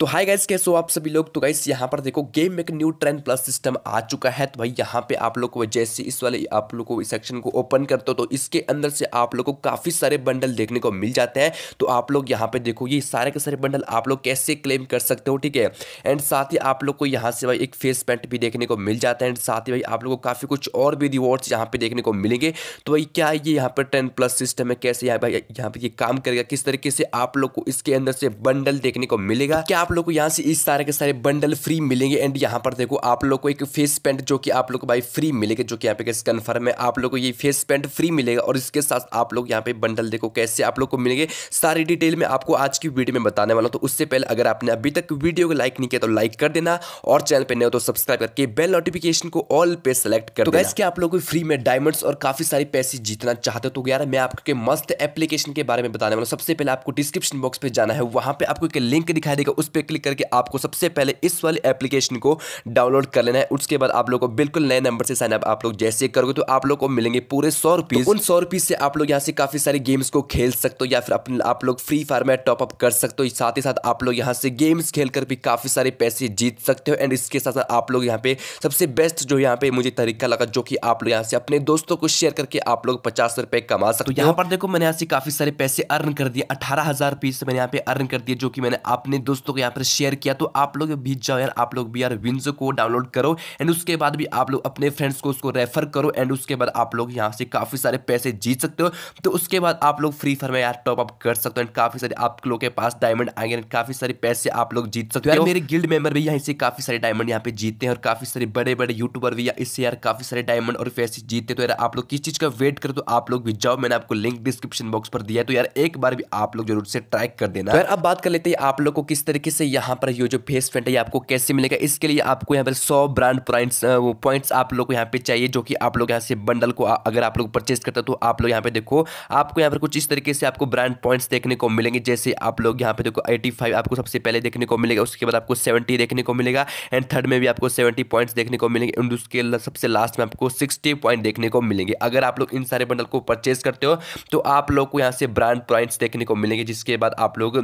तो hi guys कैसे हो आप सभी लोग तो गाइस यहाँ पर देखो गेम में एक न्यू ट्रेंड प्लस सिस्टम आ चुका है तो भाई यहाँ पे आप लोग को जैसे इस वाले आप लोग को इस सेक्शन को ओपन करते हो तो इसके अंदर से आप लोग को काफ़ी सारे बंडल देखने को मिल जाते हैं तो आप लोग यहाँ पे देखो ये सारे के सारे बंडल आप लोग कैसे क्लेम कर सकते हो ठीक है एंड साथ ही आप लोग को यहाँ से भाई एक फेस पैंट भी देखने को मिल जाता है एंड साथ ही भाई आप लोग को काफ़ी कुछ और भी रिवॉर्ड्स यहाँ पे देखने को मिलेंगे तो भाई क्या ये यहाँ पर ट्रेंड प्लस सिस्टम है कैसे यहाँ भाई यहाँ पर ये काम करेगा किस तरीके से आप लोग को इसके अंदर से बंडल देखने को मिलेगा क्या आप लोग को यहाँ से इस सारे के सारे बंडल फ्री मिलेंगे एंड यहाँ पर देखो आप लोग को एक फेस पेंट जो कि आप लोग को भाई फ्री मिलेगा जो कि यहाँ पे कन्फर्म है आप लोग को ये फेस पेंट फ्री मिलेगा और इसके साथ आप लोग यहाँ पे बंडल देखो कैसे आप लोग को मिलेंगे सारी डिटेल में आपको आज की वीडियो में बताने वाला हूँ तो उससे पहले अगर आपने अभी तक वीडियो को लाइक नहीं किया तो लाइक कर देना और चैनल पर नहीं हो तो सब्सक्राइब करके बेल नोटिफिकेशन को ऑल पे सेलेक्ट कर तो इसके आप लोग को फ्री में डायमंड्स और काफी सारे पैसे जीतना चाहते हो तो यार मैं आपके मस्त एप्लीकेशन के बारे में बताने वाला हूँ सबसे पहले आपको डिस्क्रिप्शन बॉक्स पर जाना है वहाँ पर आपको एक लिंक दिखाई देगा उस पर पर क्लिक करके आपको सबसे पहले इस वाले एप्लीकेशन को डाउनलोड कर लेना है उसके बाद आप लोग को बिल्कुल नए नंबर से साइनअप आप लोग जैसे करोगे तो आप लोग को मिलेंगे पूरे सौ रुपीज तो उन सौ रुपीज से आप लोग यहाँ से काफी सारे गेम्स को खेल सकते हो या फिर अपने आप लोग फ्री फायर में टॉपअप कर सकते हो साथ ही साथ आप लोग यहाँ से गेम्स खेलकर भी काफी सारे पैसे जीत सकते हो एंड इसके साथ साथ आप लोग यहाँ पे सबसे बेस्ट जो यहाँ पे मुझे तरीका लगा जो कि आप लोग यहाँ से अपने दोस्तों को शेयर करके आप लोग पचास रुपए कमा तो सकते हो यहाँ पर देखो मैंने यहाँ से काफी सारे पैसे अर्न कर दिए अठारह हजार रुपीज मैंने यहाँ पे अर्न कर दिए जो कि मैंने अपने दोस्तों को यहाँ पर शेयर किया तो आप लोग भी जाओ यार आप लोग भी यार विंस को डाउनलोड करो एंड उसके बाद भी आप लोग अपने फ्रेंड्स को उसको रेफर करो एंड उसके बाद आप लोग यहाँ से काफ़ी सारे पैसे जीत सकते हो तो उसके बाद आप लोग फ्री फायर में यार टॉप अप कर सकते हो एंड काफ़ी सारे आप लोग के पास डायमंड आएंगे एंड काफ़ी सारे पैसे आप लोग जीत सकते हो यार मेरे गिल्ड मेंबर भी यहाँ से काफ़ी सारे डायमंड यहाँ पे जीतते हैं और काफ़ी सारे बड़े बड़े यूट्यूबर भी इससे यार काफ़ी सारे डायमंड और पैसे जीतते तो यार आप लोग किस चीज़ का वेट करो तो आप लोग भी जाओ मैंने आपको लिंक डिस्क्रिप्शन बॉक्स पर दिया तो यार एक बार भी आप लोग जरूर से ट्राई कर देना अब बात कर लेते हैं आप लोग को किस तरीके से यहाँ पर ये जो फेस पेंट है आपको कैसे मिलेगा इसके लिए आपको यहाँ पर सौ ब्रांड पॉइंट्स पॉइंट्स आप लोग को यहाँ पे चाहिए जो कि आप लोग यहाँ से बंडल को अगर आप लोग परचेज करते हो तो आप लोग यहाँ पे देखो आपको यहाँ पर कुछ इस तरीके से आपको ब्रांड पॉइंट्स देखने को मिलेंगे जैसे आप लोग यहाँ पे देखो एटी आपको सबसे पहले देखने को मिलेगा उसके बाद आपको सेवेंटी देखने को मिलेगा एंड थर्ड में भी आपको सेवेंटी पॉइंट्स देखने को मिलेंगे एंड उसके सबसे लास्ट में आपको सिक्सटी पॉइंट देखने को मिलेंगे अगर आप लोग इन सारे बंडल को परचेज करते हो तो आप लोग को यहाँ से ब्रांड पॉइंट्स देखने को मिलेंगे जिसके बाद आप लोग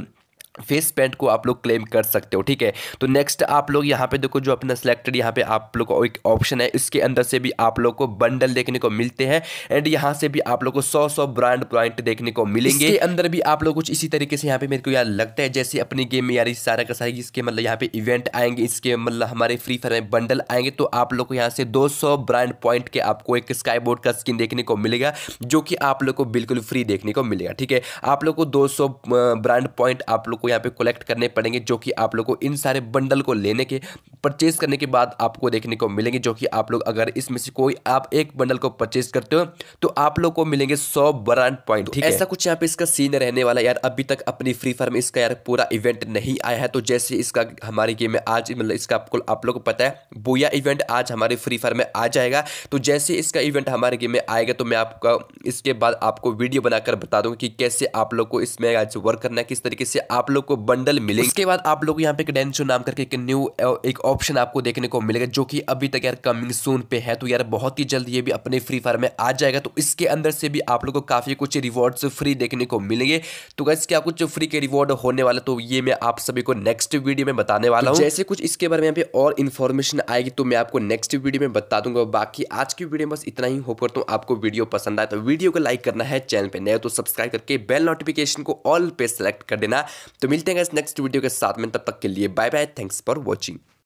फेस पेंट को आप लोग क्लेम कर सकते हो ठीक है तो नेक्स्ट आप लोग यहाँ पे देखो जो अपना सिलेक्टेड यहाँ पे आप लोग को एक ऑप्शन है इसके अंदर से भी आप लोग को बंडल देखने को मिलते हैं एंड यहाँ से भी आप लोग को सौ सौ ब्रांड पॉइंट देखने को मिलेंगे इसके अंदर भी आप लोग कुछ इसी तरीके से यहाँ पे मेरे को यार लगता है जैसे अपनी गेम में यार सारा का सारी इसके मतलब यहाँ पे इवेंट आएंगे इसके मतलब हमारे फ्री फायर में बंडल आएंगे तो आप लोग को यहाँ से दो ब्रांड पॉइंट के आपको एक स्काई बोर्ड का स्किन देखने को मिलेगा जो कि आप लोग को बिल्कुल फ्री देखने को मिलेगा ठीक है आप लोग को दो ब्रांड पॉइंट आप लोग आपको यहाँ पे कलेक्ट करने पड़ेंगे जो कि आप लोगों को इन सारे बंडल को लेने के परचेज करने के बाद आपको देखने को मिलेंगे जो कि आप लोग अगर इसमें से कोई आप एक बंडल को परचेज करते हो तो आप लोग को मिलेंगे सौ ब्रांड पॉइंट तो ठीक ऐसा कुछ यहाँ पे इसका सीन रहने वाला यार अभी तक अपनी फ्री फायर में इसका यार पूरा इवेंट नहीं आया है तो जैसे इसका हमारी गेम में आज मतलब इसका आपको आप लोग को पता है बोया इवेंट आज हमारे फ्री फायर में आ जाएगा तो जैसे इसका इवेंट हमारे गेम में आएगा तो मैं आपका इसके बाद आपको वीडियो बनाकर बता दूंगा कि कैसे आप लोग को इसमें आज वर्क करना है किस तरीके से आप लोग को बंडल मिलेगा इसके बाद आप लोग यहाँ पे टेंशन नाम करके एक न्यू एक ऑप्शन आपको देखने को मिलेगा जो कि अभी तक यार कमिंग सून पे है तो यार बहुत ही जल्द ये भी अपने फ्री फायर में आ जाएगा तो इसके अंदर से भी आप लोग को काफ़ी कुछ रिवॉर्ड्स फ्री देखने को मिलेंगे तो गैस क्या कुछ फ्री के रिवॉर्ड होने वाले तो ये मैं आप सभी को नेक्स्ट वीडियो में बताने वाला तो हूँ जैसे कुछ इसके बारे में और इन्फॉर्मेशन आएगी तो मैं आपको नेक्स्ट वीडियो में बता दूंगा बाकी आज की वीडियो में बस इतना ही होकर करता हूँ आपको वीडियो पसंद आए तो वीडियो को लाइक करना है चैनल पर नए तो सब्सक्राइब करके बेल नोटिफिकेशन को ऑल पे सेलेक्ट कर देना तो मिलते हैं नेक्स्ट वीडियो के साथ में तब तक के लिए bye bye thanks for watching